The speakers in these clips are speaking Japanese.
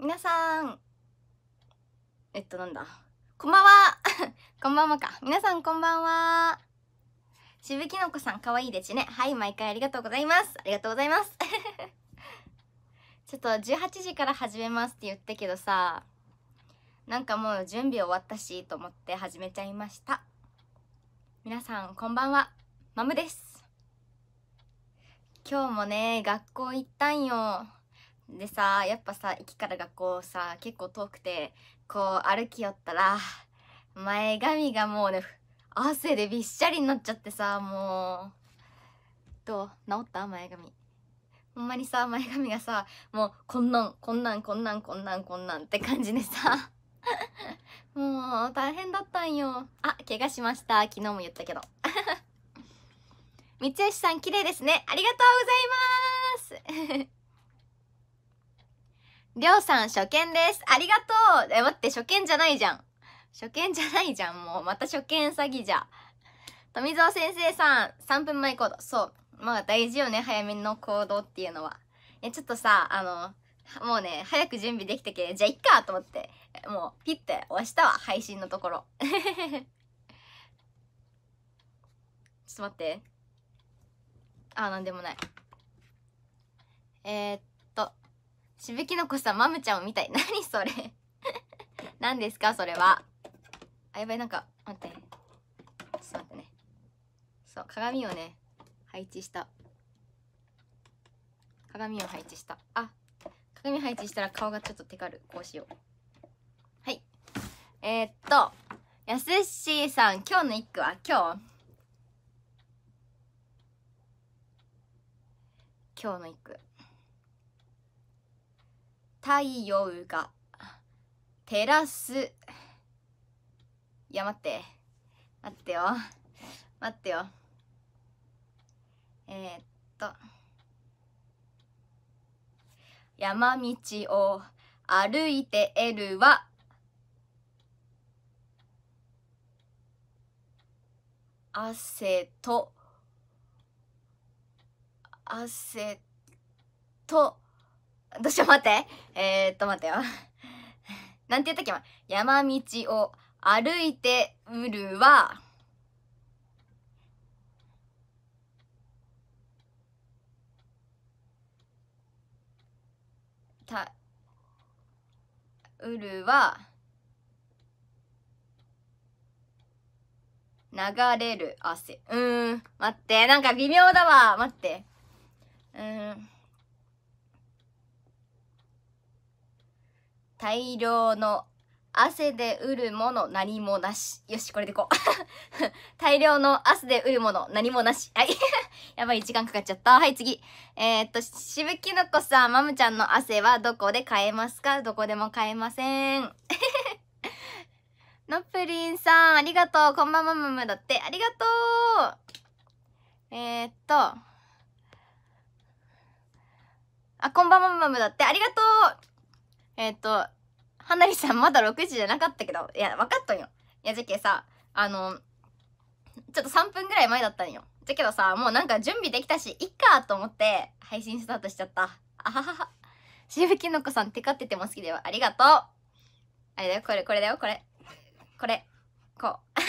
皆さんえっとなんだこんばんは こんばんはか皆さんこんばんはしぶきのこさんかわいいですねはい毎回ありがとうございますありがとうございます ちょっと18時から始めますって言ったけどさなんかもう準備終わったしと思って始めちゃいました皆さんこんばんはマムです今日もね学校行ったんよでさやっぱさ駅から学校さ結構遠くてこう歩きよったら前髪がもうね汗でびっしゃりになっちゃってさもうどう治った前髪ほんまにさ前髪がさもうこんなんこんなんこんなんこんなんこんなんって感じでさ もう大変だったんよあ怪我しました昨日も言ったけど 三吉さん綺麗ですねありがとうございますりょうさん、初見です。ありがとうえ、待って、初見じゃないじゃん。初見じゃないじゃん。もう、また初見詐欺じゃ。富蔵先生さん、3分前行動。そう。まあ、大事よね、早めの行動っていうのは。え、ちょっとさ、あの、もうね、早く準備できたけじゃあ、いっかと思って、もう、ピッて押したわ、配信のところ。ちょっと待って。あ、なんでもない。えー、っしぶきのこさん、まむちゃんを見たい。何それ 何ですかそれは。あ、やばい、なんか、待って。ちょっと待ってね。そう、鏡をね、配置した。鏡を配置した。あ、鏡配置したら顔がちょっとテカる。こうしよう。はい。えー、っと、やすしーさん、今日の一句は今日。今日の一句。太陽が照らすいや待って待ってよ待ってよえー、っと山道を歩いてエルは汗と汗とどうしよう、待って。えー、っと、待ってよ。なんて言ったっけ、山道を歩いてうるは、た、うるは、流れる汗。うーん。待って。なんか微妙だわ。待って。うーん。大量の汗でうるもの何もなし。よし、これでいこう。大量の汗でうるもの何もなし。はい。やばい、時間かかっちゃった。はい、次。えー、っと、しぶきのこさん、まむちゃんの汗はどこで買えますかどこでも買えません。のプリンさん、ありがとう。こんばんは、むむだって。ありがとう。えー、っと。あ、こんばんは、むむだって。ありがとう。えっ、ー、と、はなりさんまだ6時じゃなかったけど、いや、分かっとんよ。いや、じゃけさ、あの、ちょっと3分ぐらい前だったんよ。じけどさ、もうなんか準備できたし、いっかと思って、配信スタートしちゃった。あははは。しぶきのこさん、テカってても好きだよ。ありがとう。あれだよ、これ、これだよ、これ。これ。こう。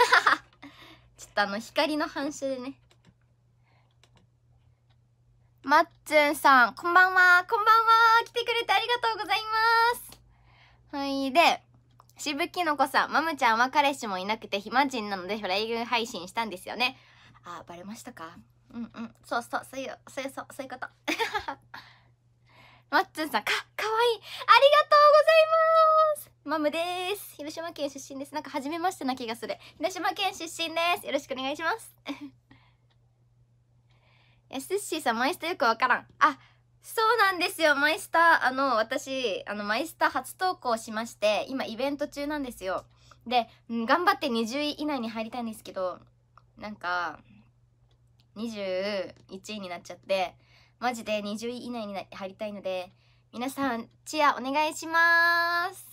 ちょっとあの、光の反射でね、まっつんさん、こんばんは、こんばんは、来てくれてありがとうございます。はいで、しぶきのこさん、まむちゃんは彼氏もいなくて暇人なのでフライング配信したんですよね。あ、ばれましたかうんうん、そうそう、そういう、そういう、そうそういうこと。まっつんさん、か、かわいい。ありがとうございます。マムです。広島県出身です。なんか初めましてな気がする。広島県出身です。よろしくお願いします。えすっしーさんマイスタよくわからんあそうなんですよマイスタあの私あのマイスタ初投稿しまして今イベント中なんですよで、うん、頑張って20位以内に入りたいんですけどなんか21位になっちゃってマジで20位以内に入りたいので皆さんチアお願いします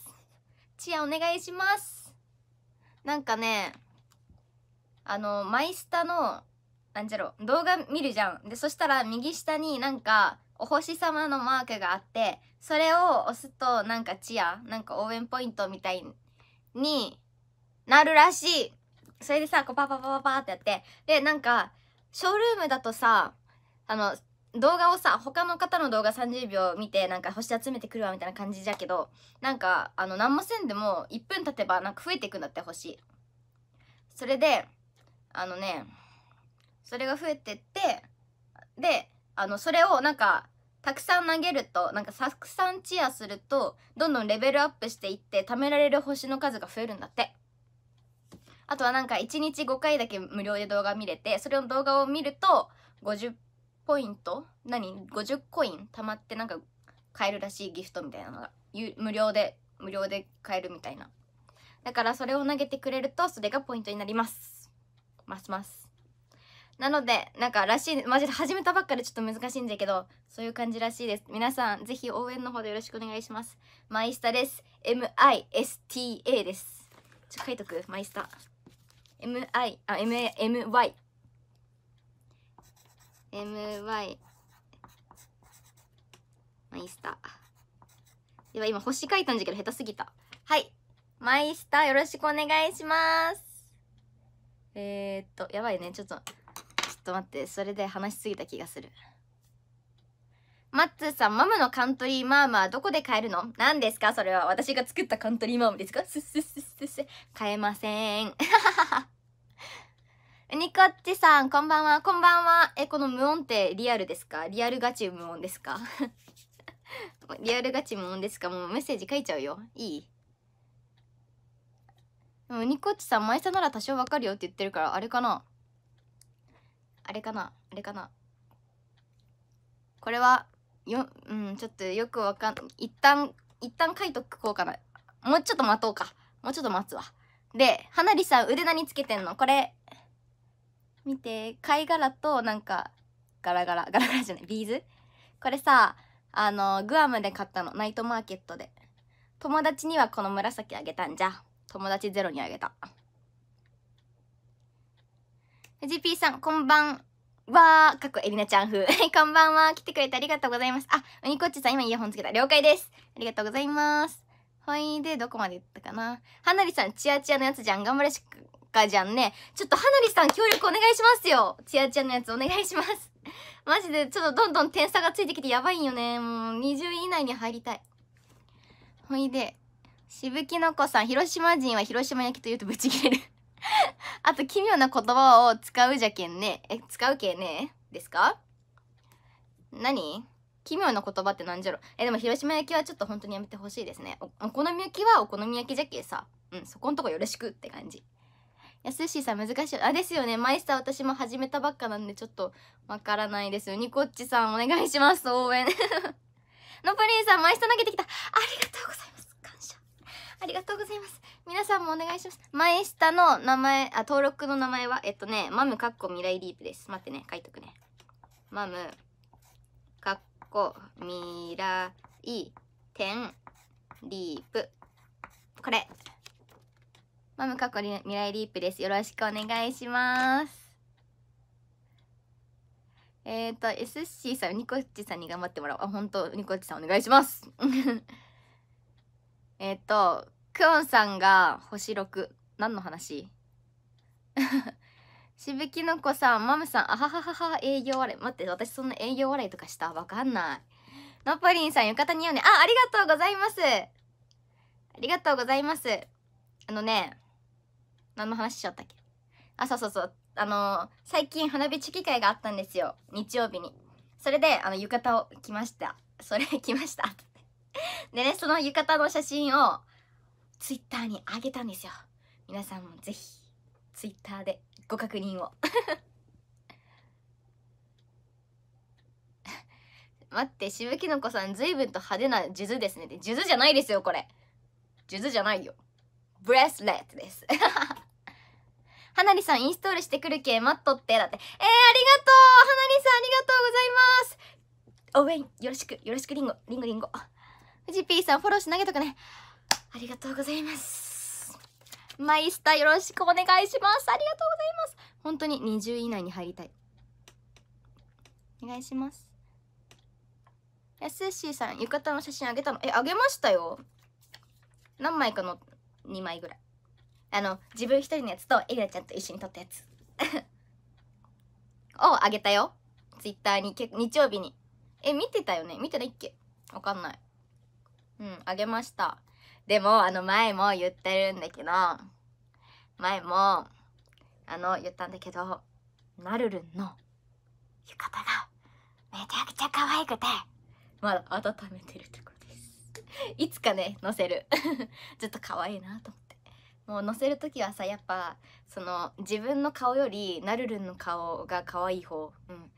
チアお願いしますなんかねあのマイスタのなんじゃろう、動画見るじゃん。で、そしたら右下になんか、お星様のマークがあって、それを押すとなんかチア、なんか応援ポイントみたいになるらしい。それでさ、こうパパパパパってやって、で、なんか、ショールームだとさ、あの、動画をさ他の方の動画30秒見てなんか星集めてくるわみたいな感じじゃけどなんかあの何もせんでも1分経てばなんか増えていくんだって星それであのねそれが増えてってであのそれをなんかたくさん投げるとなんかたくさんチアするとどんどんレベルアップしていって貯められる星の数が増えるんだってあとはなんか1日5回だけ無料で動画見れてそれの動画を見ると50ポイント何50コイン貯まってなんか買えるらしいギフトみたいなのが無料で無料で買えるみたいなだからそれを投げてくれるとそれがポイントになりますますますなので、なんからしい、マジで始めたばっかでちょっと難しいんだけど、そういう感じらしいです。皆さん、ぜひ応援の方でよろしくお願いします。マイスタです。M-I-S-T-A です。ちょ、書いとく、マイスタ。M-I、あ、M-M-Y。M-Y。マイスタ。では今、星書いたんだけど、下手すぎた。はい。マイスタ、よろしくお願いします。えー、っと、やばいね。ちょっと、と待ってそれで話しすぎた気がするマッツーさんマムのカントリーマーマーどこで買えるの何ですかそれは私が作ったカントリーマーマーですかすすすすす買えませんうにこっちさんこんばんはこんばんはえこの無音ってリアルですかリアルガチ無音ですか リアルガチ無音ですかもうメッセージ書いちゃうよいいでもうにこっさん前さなら多少わかるよって言ってるからあれかなあれかなあれかなこれはようんちょっとよくわかん一旦一旦書いとこうかなもうちょっと待とうかもうちょっと待つわで花火さん腕何つけてんのこれ見て貝殻となんかガラガラガラガラじゃないビーズこれさあのグアムで買ったのナイトマーケットで友達にはこの紫あげたんじゃ友達ゼロにあげた GP さん、こんばんは。かっこエリナちゃん風。こんばんは。来てくれてありがとうございます。あ、ウニコッチさん、今イヤホンつけた。了解です。ありがとうございます。ほいで、どこまで行ったかな。はなりさん、チアチアのやつじゃん。頑張れしかじゃんね。ちょっとはなりさん、協力お願いしますよ。チアチアのやつお願いします。マジで、ちょっとどんどん点差がついてきてやばいんよね。もう、20位以内に入りたい。ほいで、しぶきのこさん、広島人は広島焼きと言うとブチ切れる あと、奇妙な言葉を使うじゃけんね。え、使うけねですか何奇妙な言葉って何じゃろえ、でも広島焼きはちょっと本当にやめてほしいですねお。お好み焼きはお好み焼きじゃけさ。うん、そこんとこよろしくって感じ。やすしさん難しい。あ、ですよね。マイスター私も始めたばっかなんでちょっとわからないですよ。ニコッチさんお願いします。応援。のプリンさん、マイスター投げてきた。ありがとうございます。ありがとうございます皆さんもお願いします前下の名前あ登録の名前はえっとねマムかっこ未来リープです待ってね書いとくねマムかっこイテンリープこれマムかっこ未来リープですよろしくお願いしますえっ、ー、と、エスシーさん、ニコッチさんに頑張ってもらおう。あ、本当ニコッチさんお願いします。えっ、ー、と、クオンさんが星6。何の話 しぶきのこさん、マムさん、あはははは、営業笑い。待って、私そんな営業笑いとかしたわかんない。ナポリンさん、浴衣似合うね。あ、ありがとうございます。ありがとうございます。あのね、何の話しちゃったっけあ、そうそうそう。あのー、最近花火チキ会があったんですよ。日曜日に。それで、あの、浴衣を着ました。それ、着ました。でね、その浴衣の写真をツイッターにあげたんですよ。皆さんもぜひツイッターでご確認を。待って、しぶきのこさん、ずいぶんと派手な数珠ですね。数珠じゃないですよ、これ。数珠じゃないよ。ブレスレットです。はなりさん、インストールしてくる系、待っとって。だって。えー、ありがとうはなりさん、ありがとうございます応援、よろしく、よろしく、りんご、りんご、りんご。ジピーさんフォローし投げとくねありがとうございますマイスターよろしくお願いしますありがとうございます本当に20位以内に入りたいお願いしますやすしーさん浴衣の写真あげたのえあげましたよ何枚かの2枚ぐらいあの自分一人のやつとエリナちゃんと一緒に撮ったやつ をあげたよツイッターに日曜日にえ見てたよね見てないっけわかんないうん、あげました。でも、あの、前も言ってるんだけど、前も、あの、言ったんだけど、なるるんの浴衣がめちゃくちゃ可愛くて、まだ温めてるところです。いつかね、載せる。ちょっと可愛いなと思って。もう載せる時はさ、やっぱ、その、自分の顔より、なるるんの顔が可愛い方。うん。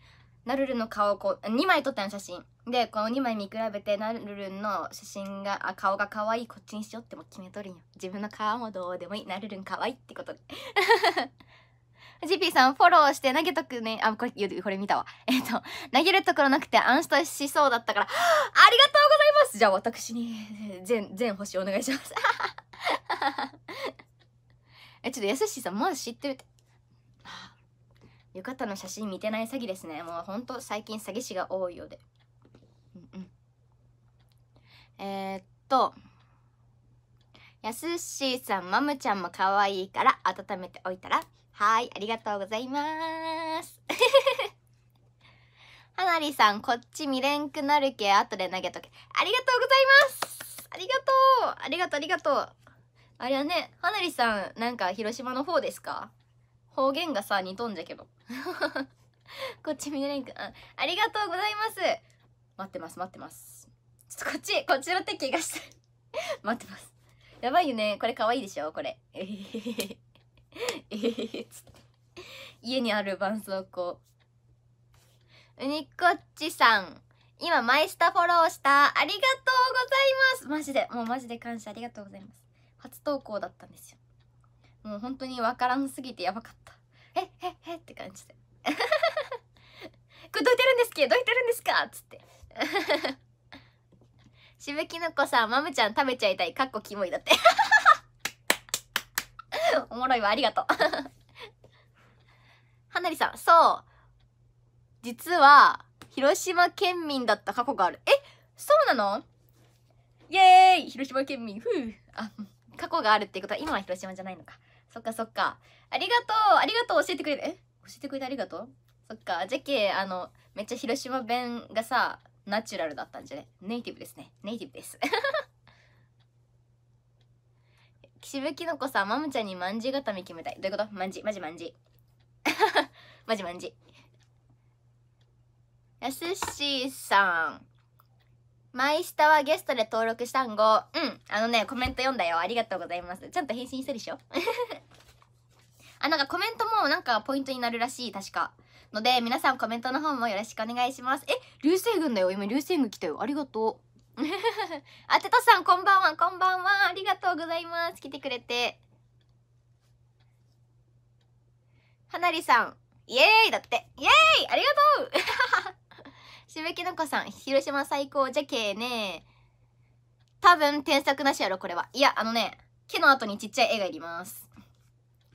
なるるの顔をこう、2枚撮ったの写真。でこの2枚見比べてなるるんの写真があ顔が可愛いこっちにしようっても決めとるんよ自分の顔もどうでもいいナルるん可愛いってことで ピーさんフォローして投げとくねあこれこれ見たわ えっ、と投げるところなくてアンストしそうだったから ありがとうございますじゃあ私に全全星お願いします えちょっと優しいさんまだ知ってるって浴かったの写真見てない詐欺ですねもうほんと最近詐欺師が多いようでうんうん、えー、っとやすしーさんまむちゃんも可愛いから温めておいたらはいありがとうございますはなりさんこっち見れんくなるけとで投げとけありがとうございますありがとうありがとうありがとうあれはねはなりさんなんか広島の方ですか方言がさ似とんじゃけど こっち見れんくあありがとうございます待ってます待ってますちょっとこっちこっちの手怪我した 待ってますやばいよねこれかわいいでしょこれええへつって家にある絆創膏うにこっちさん今マイスタフォローしたありがとうございますマジでもうマジで感謝ありがとうございます初投稿だったんですよもう本当にわからんすぎてやばかったえっへっへって感じで これどいてるんですけどどいてるんですかっつって しぶきぬこさんまむちゃん食べちゃいたいかっこキモいだって おもろいわありがとう はなりさんそう実は広島県民だった過去があるえそうなのイエーイ広島県民ふうあ過去があるっていうことは今は広島じゃないのかそっかそっかありがとうありがとう教えてくれるえ教えてくれてありがとうそっかじゃけあのめっちゃ広島弁がさナチュラルだったんじゃねネイティブですね。ネイティブです。岸辺きのこさん、まむちゃんにまんじ固め決めたい。どういうことまんじ、まじまんじ。まじまんじ。やすしーさん。マイスタはゲストで登録したんご。うん。あのね、コメント読んだよ。ありがとうございます。ちゃんと返信しるでしょ あ、なんかコメントもなんかポイントになるらしい。確か。ので皆さんコメントの方もよろしくお願いしますえ流星群だよ今流星群来たよありがとう あてとさんこんばんはこんばんはありがとうございます来てくれてはなりさんイエーイだってイエーイありがとう しべきのこさん広島最高じゃけーね多分添削なしやろこれはいやあのね「け」の後にちっちゃい絵がいります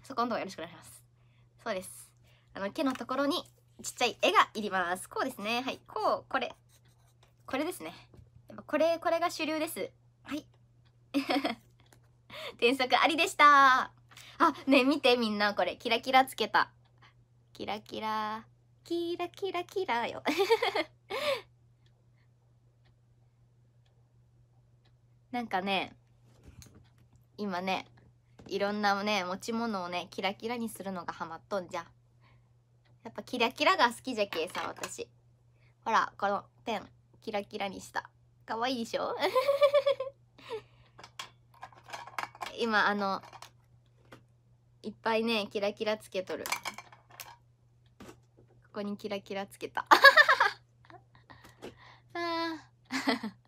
そこのとこよろしくお願いしますそうですあの毛のところにちっちゃい絵がいりますこうですねはいこうこれこれですねやっぱこれこれが主流ですはい添削 ありでしたあね見てみんなこれキラキラつけたキラキラキラキラキラよ なんかね今ねいろんなね持ち物をねキラキラにするのがハマっとんじゃ。やっぱキラキラが好きじゃけえさ私ほらこのペンキラキラにしたかわいいでしょ 今あのいっぱいねキラキラつけとるここにキラキラつけた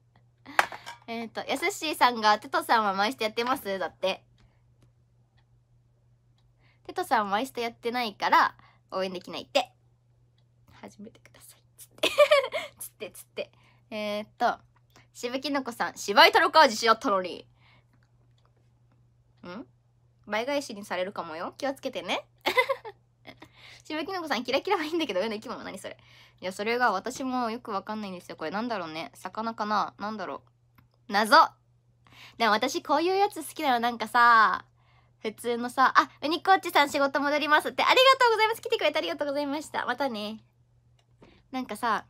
えっとやすしーさんが「テトさんは毎日やってます?」だってテトさん毎日やってないから応援できないって始めてくださいつって つってつってえー、っとしぶきのこさん芝居たろか味しやったのにん倍返しにされるかもよ気をつけてね しぶきのこさんキラキラはいいんだけど上の生き物何それいやそれが私もよくわかんないんですよこれなんだろうね魚かななんだろう謎でも私こういうやつ好きなのなんかさ普通のさ、あ、ウニコッチさん仕事戻りますって、ありがとうございます。来てくれてありがとうございました。またね。なんかさ、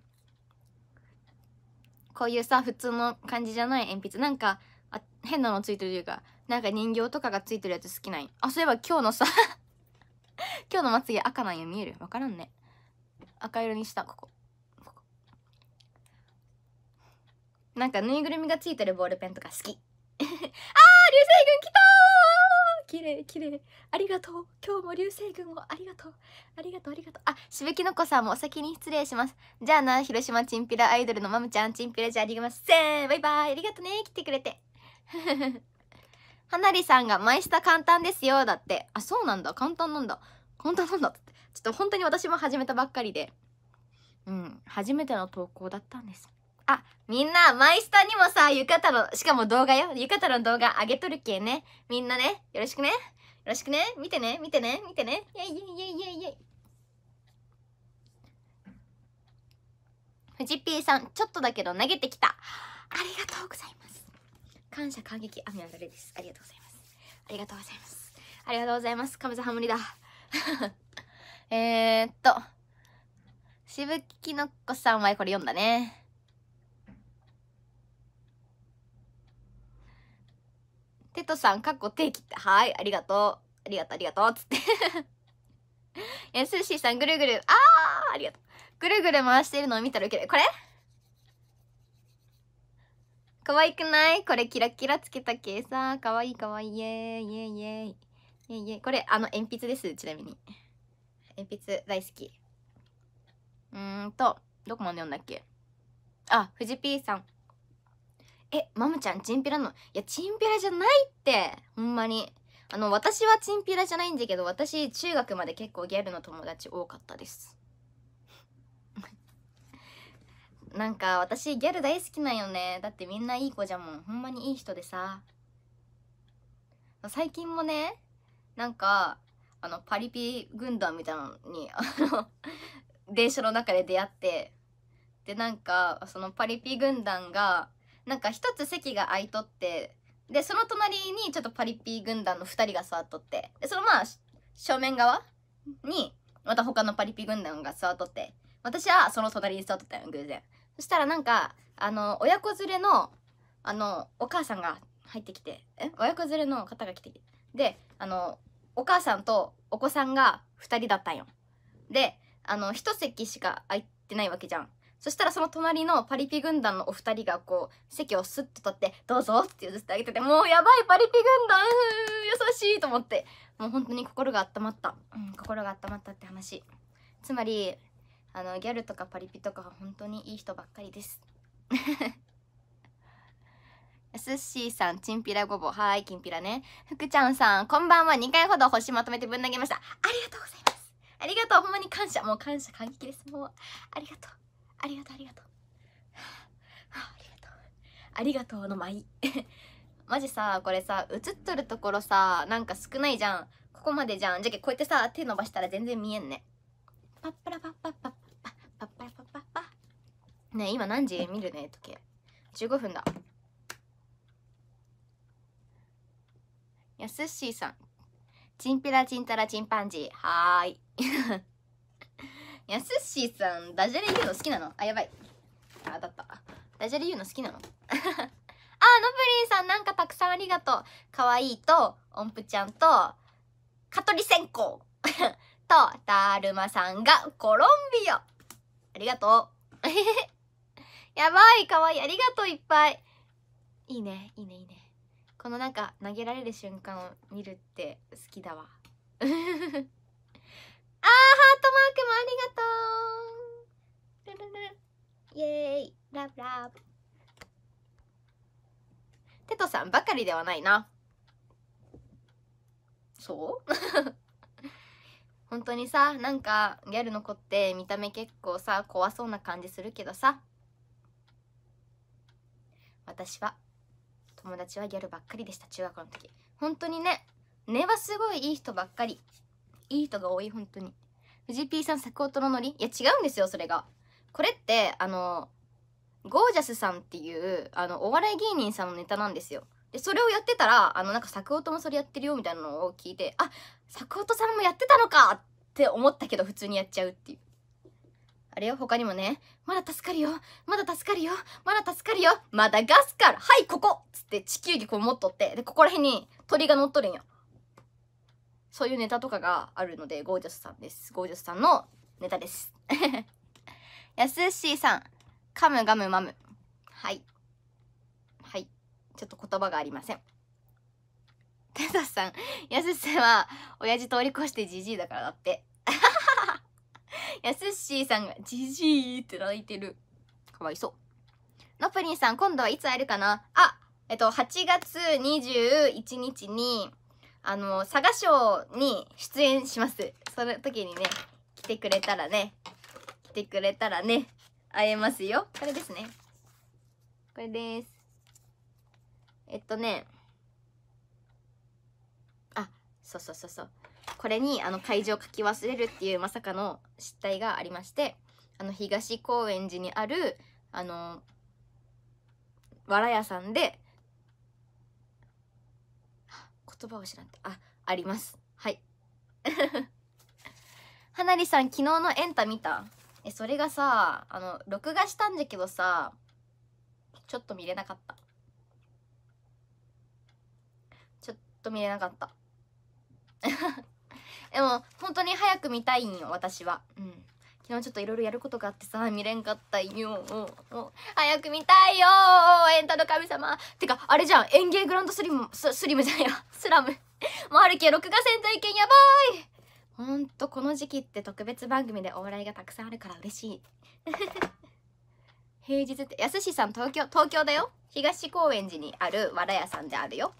こういうさ、普通の感じじゃない鉛筆。なんか、あ変なのついてるというか、なんか人形とかがついてるやつ好きなんや。あ、そういえば今日のさ 今日のまつげ赤なんや見えるわからんね。赤色にした、ここ。ここなんかぬいぐるみがついてるボールペンとか好き。あー流星群来たー綺麗綺麗ありがとう今日も流星群をありがとうありがとうありがとうあしぶきのこさんもお先に失礼しますじゃあな広島チンピラアイドルのまむちゃんチンピラじゃありませんバイバイありがとね来てくれてはなりさんが「マイスタ簡単ですよ」だってあそうなんだ簡単なんだ簡単なんだってちょっと本当に私も始めたばっかりでうん初めての投稿だったんですあ、みんな、マイスターにもさ、浴衣の、しかも動画よ。浴衣の動画あげとるけね。みんなね、よろしくね。よろしくね。見てね、見てね、見てね。イェイイェイイェイイェイイーさん、ちょっとだけど投げてきた。ありがとうございます。感謝感激み上がれです。ありがとうございます。ありがとうございます。ありがとうございます。カムザハムリだ。えっと、しぶきのこさんはこれ読んだね。テトさん、かっこ定期って、はい、ありがとう。ありがとう、ありがとう、つって やすしさん、ぐるぐる、あー、ありがとう。ぐるぐる回してるのを見たらウケる。これ可愛くないこれキラキラつけたけさ。可愛い可愛いイェーイ、イェーイ、イェーイ。イェーイ、イェーイ。これ、あの、鉛筆です、ちなみに。鉛筆大好き。うーんと、どこまで読んだっけあ、フジピーさん。え、マムちゃんチンピラの、いや、チンピラじゃないって、ほんまに。あの、私はチンピラじゃないんだけど、私、中学まで結構ギャルの友達多かったです。なんか、私、ギャル大好きなんよね。だってみんないい子じゃもん。ほんまにいい人でさ。最近もね、なんか、あの、パリピ軍団みたいなのに、あの 電車の中で出会って、で、なんか、そのパリピ軍団が、なんか一つ席が空いとってでその隣にちょっとパリピ軍団の2人が座っとってでそのまあ正面側にまた他のパリピ軍団が座っとって私はその隣に座っとったよ偶然そしたらなんかあの親子連れのあのお母さんが入ってきてえ親子連れの方が来てであのお母さんとお子さんが2人だったんよであの1席しか空いてないわけじゃんそしたらその隣のパリピ軍団のお二人がこう、席をスッと取って、どうぞって譲ってあげてて、もうやばいパリピ軍団優しいと思って、もう本当に心が温まった。うん、心が温まったって話。つまり、あの、ギャルとかパリピとかは本当にいい人ばっかりです。すっしーさん、チンピラごぼう。はい、きんぴらね。ふくちゃんさん、こんばんは。2回ほど星まとめてぶん投げました。ありがとうございます。ありがとう。ほんまに感謝。もう感謝、感激です。もう、ありがとう。ありがとうありがとうありがとうありがとうの舞 マジさこれさ映っとるところさなんか少ないじゃんここまでじゃんじゃけこうやってさ手伸ばしたら全然見えんねパッパラパッパッパッパッパッパッパッパッパッね今何時見るね時計15分だやすしーさんチンピラチンタラチンパンジーはーいやすしさんダジャレ言うの好きなのあやばいあ当たったダジャレ言うの好きなの あのブリンさんなんかたくさんありがとうかわいいと音符ちゃんと蚊取り線香 とだるまさんがコロンビアありがとう やばいかわいいありがとういっぱいいいねいいねいいねこのなんか投げられる瞬間を見るって好きだわあー、ハートマークもありがとうルルルイェーイラブラブテトさんばかりではないな。そう本当にさ、なんかギャルの子って見た目結構さ、怖そうな感じするけどさ。私は、友達はギャルばっかりでした、中学の時。本当にね、根はすごいいい人ばっかり。いい人が多い本当に藤 P さん作音のノリいや違うんですよそれがこれってあのゴージャスさんっていうあのお笑い芸人さんのネタなんですよでそれをやってたらあのなんか作音もそれやってるよみたいなのを聞いてあオ音さんもやってたのかって思ったけど普通にやっちゃうっていうあれよ、他にもね、まだ助かるよ、まだ助かるよ、まだ助かるよ、まだガスカル、はい、ここっつって地球儀こう持っとって、で、ここら辺に鳥が乗っとるんよ。そういうネタとかがあるので、ゴージャスさんです。ゴージャスさんのネタです。や すしさん、カムガムマム。はい。はい。ちょっと言葉がありません。テサさん、やすしは、親父通り越してじじいだからだって。やすしさんが、じじいって泣いてる。かわいそう。のプリンさん、今度はいつ会えるかなあ、えっと、8月21日に、あの、佐賀賞に出演します。その時にね、来てくれたらね、来てくれたらね、会えますよ。これですね。これです。えっとね、あ、そうそうそうそう。これに、あの、会場書き忘れるっていうまさかの失態がありまして、あの、東高円寺にある、あの、わらやさんで、言葉を知らんとあありますはいはなりさん昨日のエンタ見たえそれがさあの録画したんだけどさちょっと見れなかったちょっと見れなかった でも本当に早く見たいんよ私はうん昨日ちょっといろいろやることがあってさ、見れんかったよ。早く見たいよエンタの神様てか、あれじゃん、園芸グランドスリム、ススリムじゃんや、スラム。もうるけは録画戦体験やばいほんと、この時期って特別番組でお笑いがたくさんあるから嬉しい。平日って、やすしさん東京、東京だよ。東高円寺にあるわら屋さんであるよ。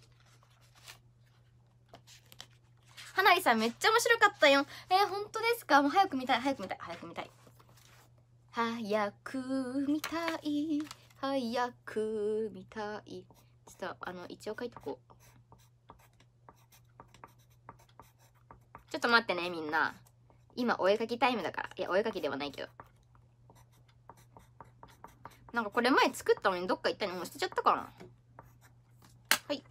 花火さんめっちゃ面白かったよえー、本当ですかもう早く見たい早く見たい早く見たい早く見たい早く見たいちょっとあの一応書いとこうちょっと待ってねみんな今お絵かきタイムだからいやお絵かきではないけどなんかこれ前作ったのにどっか行ったのもう捨てちゃったかなはい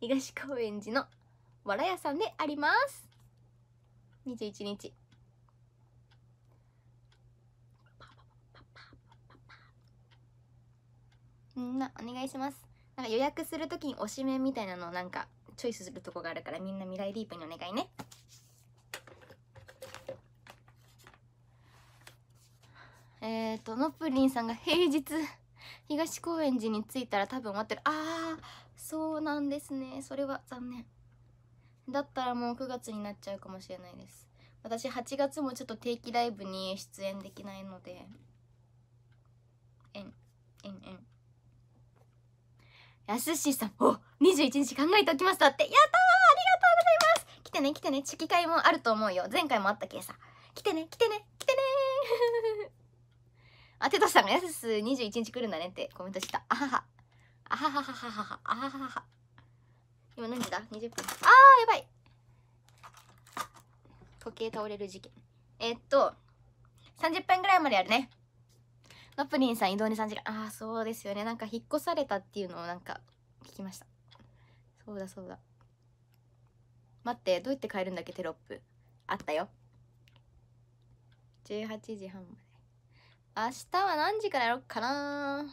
東高円寺のわら屋さんであります21日みんなお願いしますなんか予約するときに推しメンみたいなのをなんかチョイスするとこがあるからみんな未来リープにお願いねえっ、ー、とのっぷりんさんが平日東高円寺に着いたら多分待ってるああそうなんですねそれは残念だったらもう9月になっちゃうかもしれないです私8月もちょっと定期ライブに出演できないのでえんえんえんやすしさんお21日考えておきましたってやったーありがとうございます来てね来てねキ会もあると思うよ前回もあったけさ来てね来てね来てね あてたさんがやすす21日来るんだねってコメントしたあははあははははははあははは今何時だ ?20 分あーやばい時計倒れる事件えー、っと30分ぐらいまでやるねナプリンさん移動に3時間ああそうですよねなんか引っ越されたっていうのをなんか聞きましたそうだそうだ待ってどうやって帰るんだっけテロップあったよ18時半まで明日は何時からやろうかな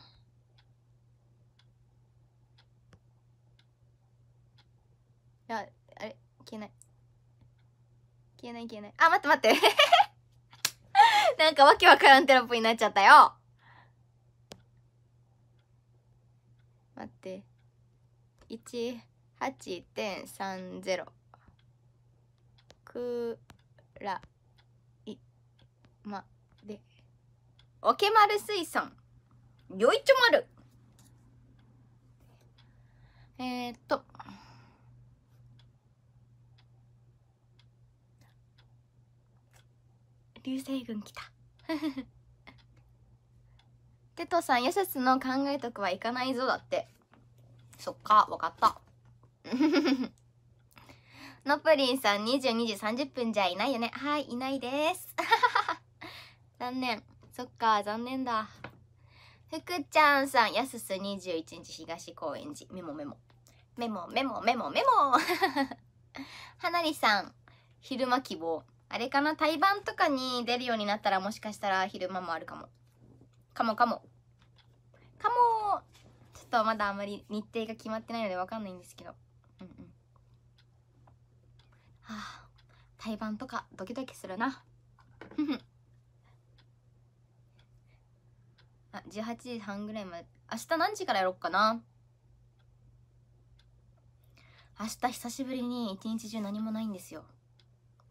消えない消えない消えないあ待って待って なんかわけわからんテロップになっちゃったよ待って18.30くらいまでおけまる水産よいちょまるえー、っと流星群来た テトさんやすすの考えとくはいかないぞだってそっかわかったのぷりんさん22時30分じゃいないよねはいいないです 残念そっか残念だふくちゃんさんやすす21日東高円寺メモメモメモメモメモメモはなりさん昼間希望あれかな対バンとかに出るようになったらもしかしたら昼間もあるかもかもかもかもちょっとまだあまり日程が決まってないので分かんないんですけどうんうんはあ対バンとかドキドキするなあ18時半ぐらいまで明日何時からやろっかな明日久しぶりに一日中何もないんですよ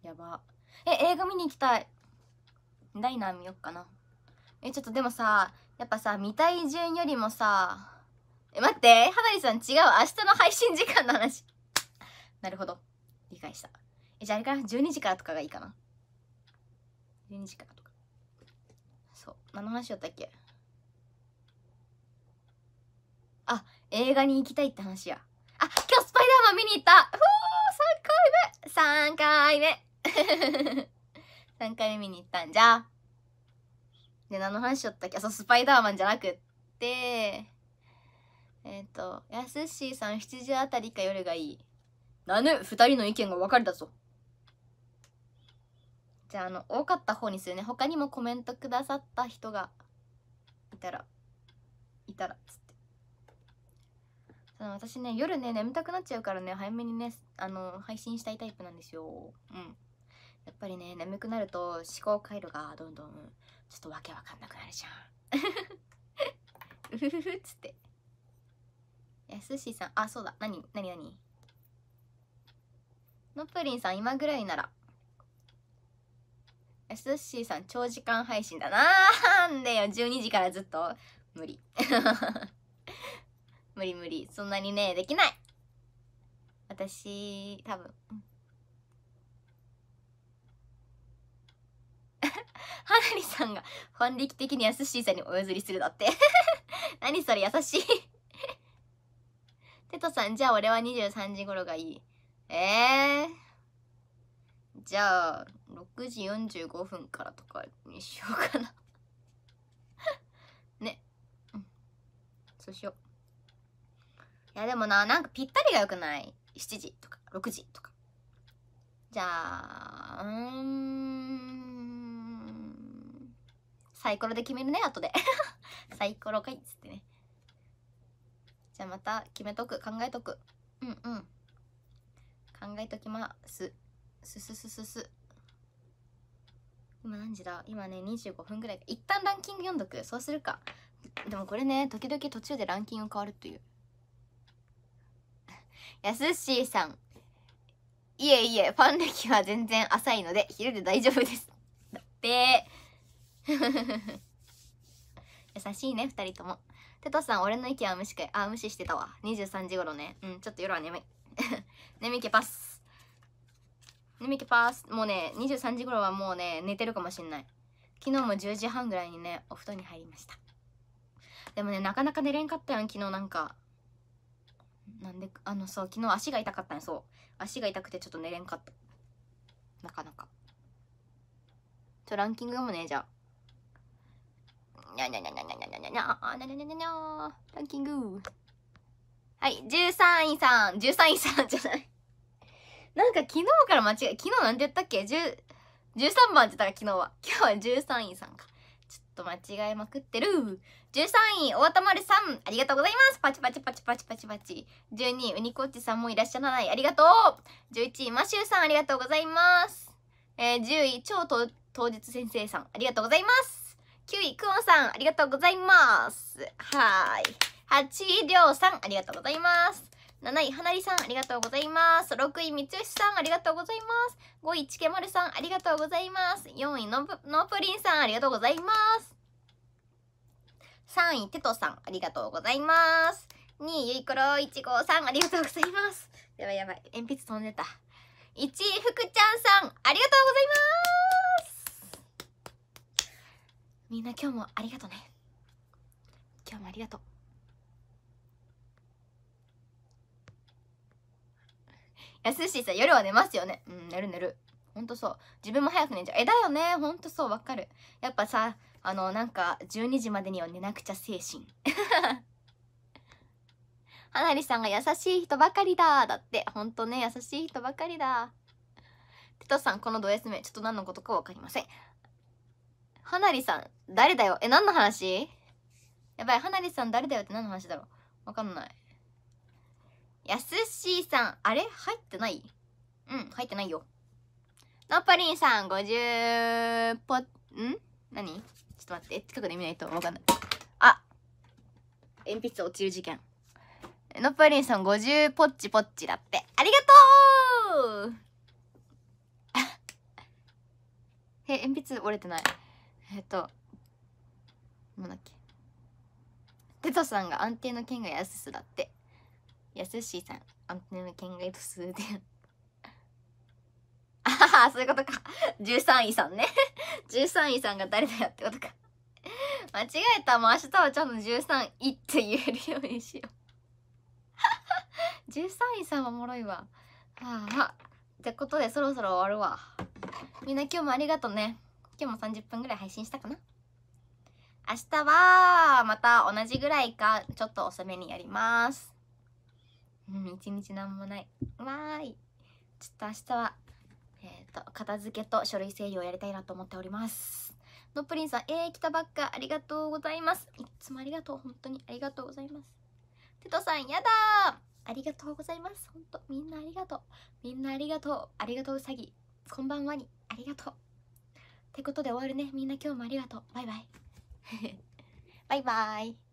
やばえ映画見に行きたいダイナー見よっかなえちょっとでもさやっぱさ見たい順よりもさえ待って花火さん違う明日の配信時間の話 なるほど理解したえじゃああれかな12時からとかがいいかな12時からとかそう何の話だったっけあ映画に行きたいって話やあ今日スパイダーマン見に行ったふう3回目3回目3 回見に行ったんじゃ。で、何の話しよったっけそう、スパイダーマンじゃなくって、えっ、ー、と、やすしーさん7時あたりか夜がいい。なぬ、2人の意見が分かれたぞ。じゃあ、あの、多かった方にするね。他にもコメントくださった人がいたら、いたら、つって。その私ね、夜ね、眠たくなっちゃうからね、早めにね、あの、配信したいタイプなんですよ。うん。やっぱりね眠くなると思考回路がどんどんちょっとわけわかんなくなるじゃん うふふふっつってやすしさんあそうだなになにのプリンさん今ぐらいならやすしさん長時間配信だなんでよ12時からずっと無理 無理無理そんなにねできない私多分はなりさんが本力的にやすしーさんにお譲りするだって 何それ優しい テトさん、じゃあ俺は23時頃がいい。ええー、じゃあ、6時45分からとかにしようかな ね。うん。そうしよう。いや、でもな、なんかぴったりがよくない ?7 時とか、6時とか。じゃあ、うーん。サイコロで決めるね後で サイコロかいっつってねじゃあまた決めとく考えとくうんうん考えときますすすすすす今何時だ今ね25分ぐらい一旦ランキング読んどくそうするかでもこれね時々途中でランキング変わるというやす しーさんいえいえファン歴は全然浅いので昼で大丈夫ですだって 優しいね2人ともテトさん俺の意見は無視あ無視してたわ23時頃ねうんちょっと夜は眠い 眠気パス眠気パスもうね23時頃はもうね寝てるかもしんない昨日も10時半ぐらいにねお布団に入りましたでもねなかなか寝れんかったやん昨日なんかなんであのそう昨日足が痛かったんそう足が痛くてちょっと寝れんかったなかなかちょランキングもねじゃあにゃにゃにゃにゃにゃにゃにゃにゃにゃにゃにゃにゃにゃランキングはい13位さん13位さんじゃないなんか昨日から間違え昨日なんて言ったっけ13番って言ったら昨日は今日は13位さんかちょっと間違えまくってる13位大田丸さんありがとうございますパチパチパチパチパチパチ12位ウニコッチさんもいらっしゃらないありがとう11位マシューさんありがとうございますえー、10位超当日先生さんありがとうございます9位、クオさん、ありがとうございます。はい。8位、りょうさん、ありがとうございます。7位、はなりさん、ありがとうございます。6位、みつよしさん、ありがとうございます。5位、ちけまるさん、ありがとうございます。4位、のぷ、のぷりんさん、ありがとうございます。3位、テトさん、ありがとうございます。2位、ゆいころいちごさん、ありがとうございます。やばいやばい、鉛筆飛んでた。1位、ふくちゃんさん、ありがとうございます。みんな今日もありがとうね今日もありがとうやすしさ夜は寝ますよねうん寝る寝るほんとそう自分も早く寝ちゃうえだよねほんとそうわかるやっぱさあのなんか12時までには寝なくちゃ精神はなりさんが優しい人ばかりだだってほんとね優しい人ばかりだテトさんこのド S 名ちょっと何のことか分かりませんはなりさん、誰だよえ、何の話やばい、はなりさん誰だよって何の話だろうわかんない。やすしーさん、あれ入ってないうん、入ってないよ。のっぱりんさん、50ポ、ん何ちょっと待って、近くで見ないとわかんない。あ鉛筆落ちる事件。のっぱりんさん、50ポッチポッチだって。ありがとう え、鉛筆折れてない。えっとなんだっけテトさんが安定の剣が安すだって安すしさん安定の剣がやすすでああそういうことか13位さんね13 位さんが誰だよってことか間違えたもう明日はちゃんと13位って言えるようにしよう13 位さんはおもろいわはあってことでそろそろ終わるわみんな今日もありがとね今日も30分ぐらい配信したかな明日はまた同じぐらいかちょっと遅めにやりますうん一日なんもないわーいちょっと明日はえっ、ー、と片付けと書類整理をやりたいなと思っておりますのプリンさんえー、来たばっかありがとうございますいつもありがとう本当にありがとうございますテトさんやだありがとうございます本当みんなありがとうみんなありがとうありがとううさぎこんばんはにありがとうってことで終わるねみんな今日もありがとうバイバイ バイバイ